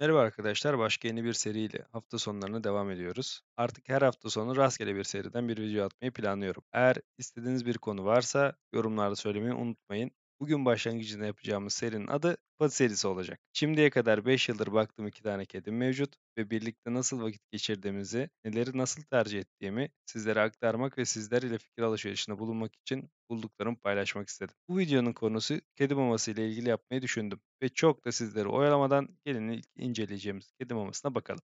Merhaba arkadaşlar, başka yeni bir seriyle hafta sonlarına devam ediyoruz. Artık her hafta sonu rastgele bir seriden bir video atmayı planlıyorum. Eğer istediğiniz bir konu varsa yorumlarda söylemeyi unutmayın. Bugün başlangıcında yapacağımız serinin adı Pat serisi olacak. Şimdiye kadar 5 yıldır baktığım iki tane kedim mevcut ve birlikte nasıl vakit geçirdiğimizi, neleri nasıl tercih ettiğimi sizlere aktarmak ve sizler ile fikir alışverişinde bulunmak için bulduklarımı paylaşmak istedim. Bu videonun konusu kedi maması ile ilgili yapmayı düşündüm ve çok da sizleri oyalamadan gelin ilk inceleyeceğimiz kedi mamasına bakalım.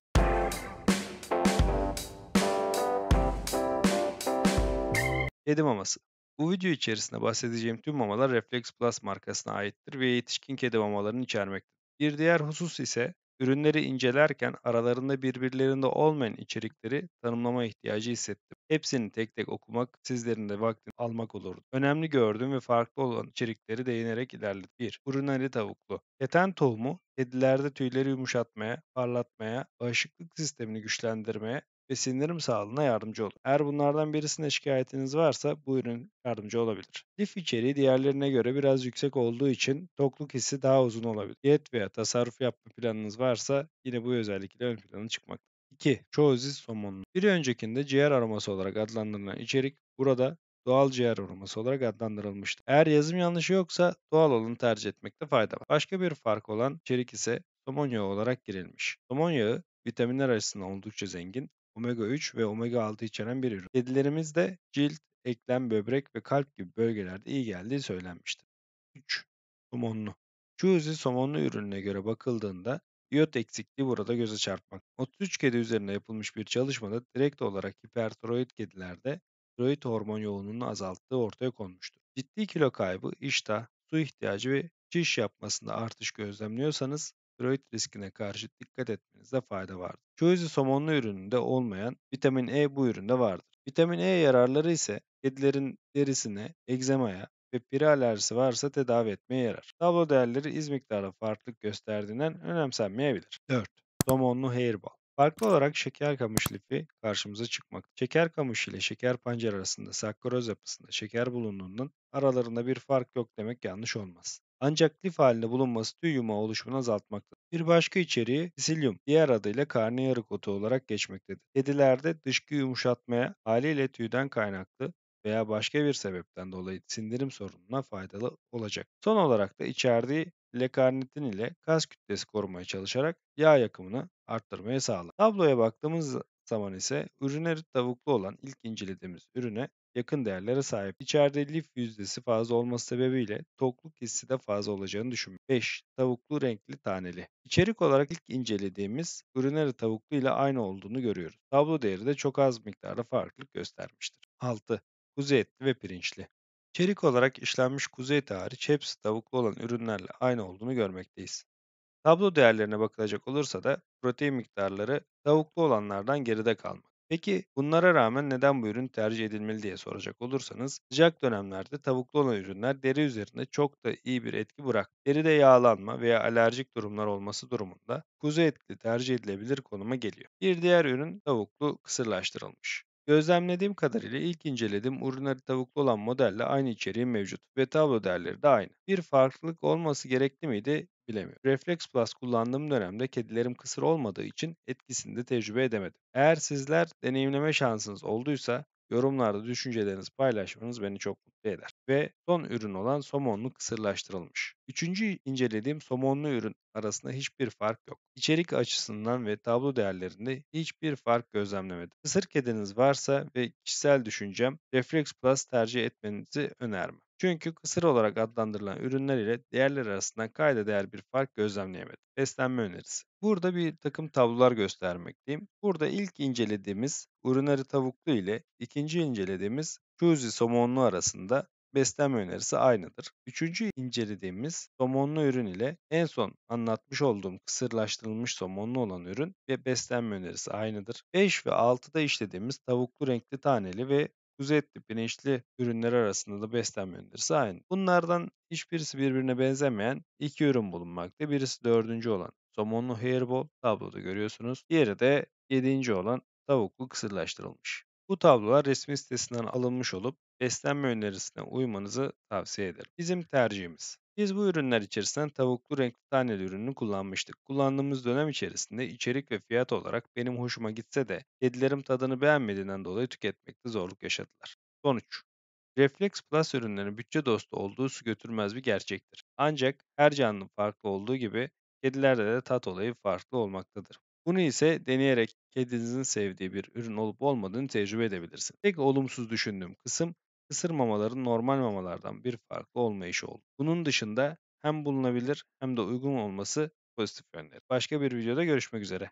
Kedi maması bu video içerisinde bahsedeceğim tüm mamalar Reflex Plus markasına aittir ve yetişkin kedi mamalarını içermektedir. Bir diğer husus ise ürünleri incelerken aralarında birbirlerinde olmayan içerikleri tanımlama ihtiyacı hissettim. Hepsini tek tek okumak sizlerin de vaktini almak olurdu. Önemli gördüğüm ve farklı olan içerikleri değinerek ilerledim. 1. Urinari tavuklu. Keten tohumu kedilerde tüyleri yumuşatmaya, parlatmaya, bağışıklık sistemini güçlendirmeye ve sindirim sağlığına yardımcı olur. Eğer bunlardan birisine şikayetiniz varsa bu ürün yardımcı olabilir. Lif içeriği diğerlerine göre biraz yüksek olduğu için tokluk hissi daha uzun olabilir. Diyet veya tasarruf yapma planınız varsa yine bu özellikle ön plana çıkmaktadır. 2. Çoğozis somonlu. Bir öncekinde ciğer aroması olarak adlandırılan içerik burada doğal ciğer aroması olarak adlandırılmıştı. Eğer yazım yanlışı yoksa doğal olanı tercih etmekte fayda var. Başka bir fark olan içerik ise somon yağı olarak girilmiş. Somon yağı vitaminler açısından oldukça zengin omega 3 ve omega 6 içeren bir ürün. Kedilerimiz de cilt, eklem, böbrek ve kalp gibi bölgelerde iyi geldiği söylenmişti. 3. Somonlu Chuzi somonlu ürününe göre bakıldığında iot eksikliği burada göze çarpmak. 33 kedi üzerinde yapılmış bir çalışmada direkt olarak hipertiroid kedilerde tiroid hormon yoğunluğunu azalttığı ortaya konmuştur. Ciddi kilo kaybı, iştah, su ihtiyacı ve çiş yapmasında artış gözlemliyorsanız steroid riskine karşı dikkat etmenizde fayda vardır. Çoğu somonlu ürününde olmayan vitamin E bu üründe vardır. Vitamin E yararları ise kedilerin derisine, egzemaya, ve piri alerjisi varsa tedavi etmeye yarar. Tablo değerleri iz miktarı farklılık gösterdiğinden önemsenmeyebilir. 4. Somonlu hairball. Farklı olarak şeker kamış lifi karşımıza çıkmak. Şeker kamış ile şeker pancar arasında sakkaroz yapısında şeker bulunduğundan aralarında bir fark yok demek yanlış olmaz. Ancak lif halinde bulunması tüy yumağı oluşumunu azaltmaktadır. Bir başka içeriği sisilyum, diğer adıyla karnıyarık otu olarak geçmektedir. Kedilerde dışkı yumuşatmaya haliyle tüyden kaynaklı veya başka bir sebepten dolayı sindirim sorununa faydalı olacak. Son olarak da içerdiği lekarnitin ile kas kütlesi korumaya çalışarak yağ yakımını arttırmaya sağlar. Tabloya baktığımız zaman ise ürüneri tavuklu olan ilk incelediğimiz ürüne yakın değerlere sahip. İçeride lif yüzdesi fazla olması sebebiyle tokluk hissi de fazla olacağını düşünüyorum. 5. Tavuklu renkli taneli. İçerik olarak ilk incelediğimiz ürüneri tavuklu ile aynı olduğunu görüyoruz. Tablo değeri de çok az miktarda farklılık göstermiştir. 6. Kuzu etli ve pirinçli. İçerik olarak işlenmiş kuzu eti hariç hepsi tavuklu olan ürünlerle aynı olduğunu görmekteyiz. Tablo değerlerine bakılacak olursa da protein miktarları tavuklu olanlardan geride kalmak. Peki bunlara rağmen neden bu ürün tercih edilmeli diye soracak olursanız, sıcak dönemlerde tavuklu olan ürünler deri üzerinde çok da iyi bir etki bırak. Deride yağlanma veya alerjik durumlar olması durumunda kuzu etli tercih edilebilir konuma geliyor. Bir diğer ürün tavuklu kısırlaştırılmış. Gözlemlediğim kadarıyla ilk inceledim urinary tavuklu olan modelle aynı içeriği mevcut ve tablo değerleri de aynı. Bir farklılık olması gerekli miydi bilemiyorum. Reflex Plus kullandığım dönemde kedilerim kısır olmadığı için etkisini de tecrübe edemedim. Eğer sizler deneyimleme şansınız olduysa Yorumlarda düşüncelerinizi paylaşmanız beni çok mutlu eder. Ve son ürün olan somonlu kısırlaştırılmış. Üçüncü incelediğim somonlu ürün arasında hiçbir fark yok. İçerik açısından ve tablo değerlerinde hiçbir fark gözlemlemedim. Kısır kediniz varsa ve kişisel düşüncem Reflex Plus tercih etmenizi önermem. Çünkü kısır olarak adlandırılan ürünler ile diğerleri arasında kayda değer bir fark gözlemleyemedi. Beslenme önerisi. Burada bir takım tablolar göstermekteyim. Burada ilk incelediğimiz ürünleri tavuklu ile ikinci incelediğimiz Choosy somonlu arasında beslenme önerisi aynıdır. Üçüncü incelediğimiz somonlu ürün ile en son anlatmış olduğum kısırlaştırılmış somonlu olan ürün ve beslenme önerisi aynıdır. 5 ve 6'da işlediğimiz tavuklu renkli taneli ve kuzu etli, pirinçli ürünler arasında da beslenme önerisi aynı. Bunlardan hiçbirisi birbirine benzemeyen iki ürün bulunmakta. Birisi dördüncü olan somonlu hairball tabloda görüyorsunuz. Diğeri de yedinci olan tavuklu kısırlaştırılmış. Bu tablolar resmi sitesinden alınmış olup beslenme önerisine uymanızı tavsiye ederim. Bizim tercihimiz. Biz bu ürünler içerisinden tavuklu renkli taneli ürünü kullanmıştık. Kullandığımız dönem içerisinde içerik ve fiyat olarak benim hoşuma gitse de kedilerim tadını beğenmediğinden dolayı tüketmekte zorluk yaşadılar. Sonuç Reflex Plus ürünlerinin bütçe dostu olduğu su götürmez bir gerçektir. Ancak her canlının farklı olduğu gibi kedilerde de tat olayı farklı olmaktadır. Bunu ise deneyerek kedinizin sevdiği bir ürün olup olmadığını tecrübe edebilirsin. Tek olumsuz düşündüğüm kısım kısır mamaların normal mamalardan bir farklı olmayışı oldu. Bunun dışında hem bulunabilir hem de uygun olması pozitif yönleri. Başka bir videoda görüşmek üzere.